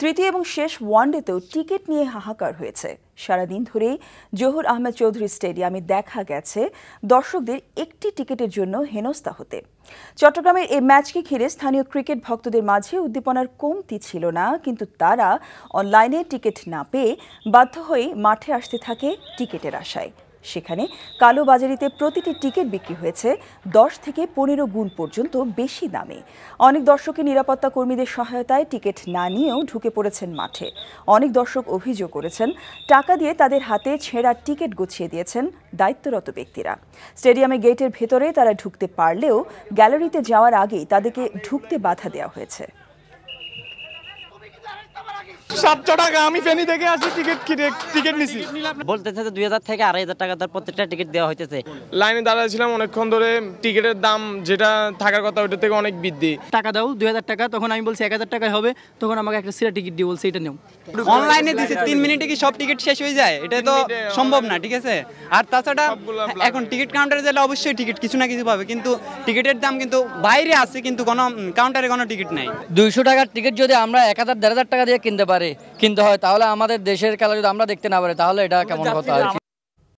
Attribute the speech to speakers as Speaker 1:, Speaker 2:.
Speaker 1: তৃতীয় এবং শেষ ওয়ানডেতেও টিকিট নিয়ে হাহাকার হয়েছে সারাদিন ধরেই জহুর আহমেদ চৌধুরী স্টেডিয়ামে দেখা গেছে দর্শকদের একটি টিকিটের জন্য হেনস্থা হতে চট্টগ্রামের এই ম্যাচকে ঘিরে স্থানীয় ক্রিকেট ভক্তদের মাঝে উদ্দীপনার কমতি ছিল না কিন্তু তারা অনলাইনে টিকিট না পেয়ে বাধ্য হয়ে মাঠে আসতে থাকে টিকিটের আশায় সেখানে কালোবাজারিতে প্রতিটি টিকিট বিক্রি হয়েছে দশ থেকে পনেরো গুণ পর্যন্ত বেশি দামে অনেক দর্শকের নিরাপত্তা কর্মীদের সহায়তায় টিকিট না নিয়েও ঢুকে পড়েছেন মাঠে অনেক দর্শক অভিযোগ করেছেন টাকা দিয়ে তাদের হাতে ছেঁড়া টিকিট গুছিয়ে দিয়েছেন দায়িত্বরত ব্যক্তিরা স্টেডিয়ামে গেটের ভেতরে তারা ঢুকতে পারলেও গ্যালারিতে যাওয়ার আগেই তাদেরকে ঢুকতে বাধা দেওয়া হয়েছে
Speaker 2: আড়াই হাজার টাকা তার প্রত্যেকটা টিকিট দেওয়া
Speaker 3: লাইনে অনেকক্ষণ ধরে টিকিটের দাম যেটা থাকার কথা থেকে অনেক বৃদ্ধি
Speaker 2: টাকা দাও দুই হাজার টাকা তখন আমি বলছি এক হাজার হবে তখন আমাকে একটা
Speaker 4: তিন সব টিকিট শেষ হয়ে যায় এটা তো সম্ভব না ঠিক আছে আর তাছাড়া এখন টিকিট কাউন্টারে গেলে অবশ্যই টিকিট কিছু না কিছু পাবে কিন্তু টিকিটের দাম কিন্তু বাইরে আছে কিন্তু কোনো কাউন্টারে কোনো টিকিট নাই
Speaker 5: দুইশো টাকার টিকিট যদি আমরা এক হাজার দেড় হাজার টাকা দিয়ে কিনতে পারি পারি কিন্তু হয় তাহলে আমাদের দেশের খেলা যদি আমরা দেখতে না পারি তাহলে এটা কেমন কথা আর